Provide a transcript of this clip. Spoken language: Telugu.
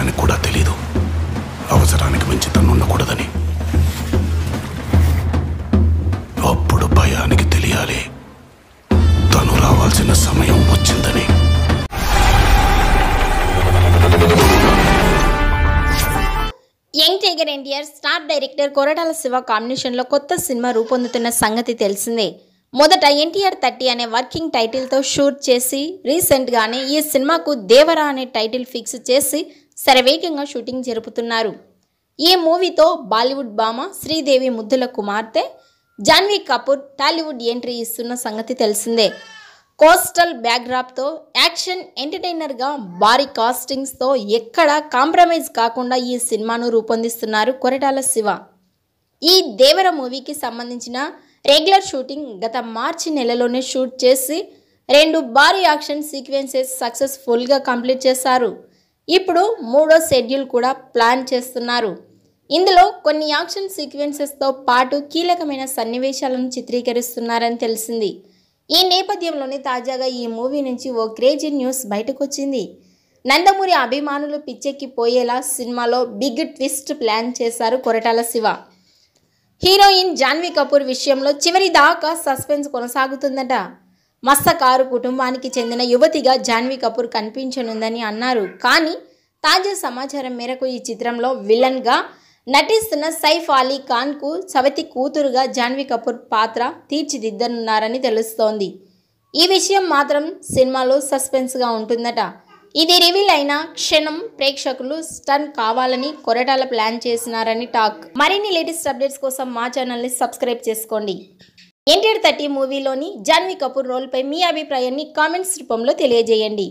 సత్యానికి కూడా తెలీదు అవసరానికి మించి తను ఉండకూడదని అప్పుడు భయానికి తెలియాలి తను రావాల్సిన సమయం వచ్చిందని young tiger NTR star director Koratala Siva combination లో కొత్త సినిమా రూపొందుతున్న సంగతి తెలిసిందే మొదట ఎన్టీఆర్ థర్టీ అనే వర్కింగ్ టైటిల్తో షూట్ చేసి రీసెంట్గానే ఈ సినిమాకు దేవరా అనే టైటిల్ ఫిక్స్ చేసి శరవేగంగా షూటింగ్ జరుపుతున్నారు ఈ మూవీతో బాలీవుడ్ భామ శ్రీదేవి ముద్దుల కుమార్తె జాన్వీ కపూర్ టాలీవుడ్ ఎంట్రీ ఇస్తున్న సంగతి తెలిసిందే కోస్టల్ బ్యాక్డ్రాప్తో యాక్షన్ ఎంటర్టైనర్గా భారీ కాస్టింగ్స్తో ఎక్కడ కాంప్రమైజ్ కాకుండా ఈ సినిమాను రూపొందిస్తున్నారు కొరటాల శివ ఈ దేవర మూవీకి సంబంధించిన రెగ్యులర్ షూటింగ్ గత మార్చి నెలలోనే షూట్ చేసి రెండు భారీ యాక్షన్ సీక్వెన్సెస్ సక్సెస్ఫుల్గా కంప్లీట్ చేశారు ఇప్పుడు మూడో షెడ్యూల్ కూడా ప్లాన్ చేస్తున్నారు ఇందులో కొన్ని యాక్షన్ సీక్వెన్సెస్తో పాటు కీలకమైన సన్నివేశాలను చిత్రీకరిస్తున్నారని తెలిసింది ఈ నేపథ్యంలోనే తాజాగా ఈ మూవీ నుంచి ఓ క్రేజీ న్యూస్ బయటకొచ్చింది నందమూరి అభిమానులు పిచ్చెక్కిపోయేలా సినిమాలో బిగ్ ట్విస్ట్ ప్లాన్ చేశారు కొరటాల శివ హీరోయిన్ జాన్వీ కపూర్ విషయంలో చివరి దాకా సస్పెన్స్ కొనసాగుతుందట మత్స్యకారు కుటుంబానికి చెందిన యువతిగా జాన్వీ కపూర్ కనిపించనుందని అన్నారు కానీ తాజా సమాచారం మేరకు ఈ చిత్రంలో విలన్గా నటిస్తున్న సైఫ్ అలీ ఖాన్కు సవతి కూతురుగా జాన్వీ కపూర్ పాత్ర తీర్చిదిద్దనున్నారని తెలుస్తోంది ఈ విషయం మాత్రం సినిమాలో సస్పెన్స్గా ఉంటుందట ఇది రివీల్ అయిన క్షణం ప్రేక్షకులు స్టన్ కావాలని కొరటాల ప్లాన్ చేసినారని టాక్ మరిన్ని లేటెస్ట్ అప్డేట్స్ కోసం మా ఛానల్ని సబ్స్క్రైబ్ చేసుకోండి ఎన్టీఆర్ థర్టీ మూవీలోని జాన్వీ కపూర్ రోల్పై మీ అభిప్రాయాన్ని కామెంట్స్ రూపంలో తెలియజేయండి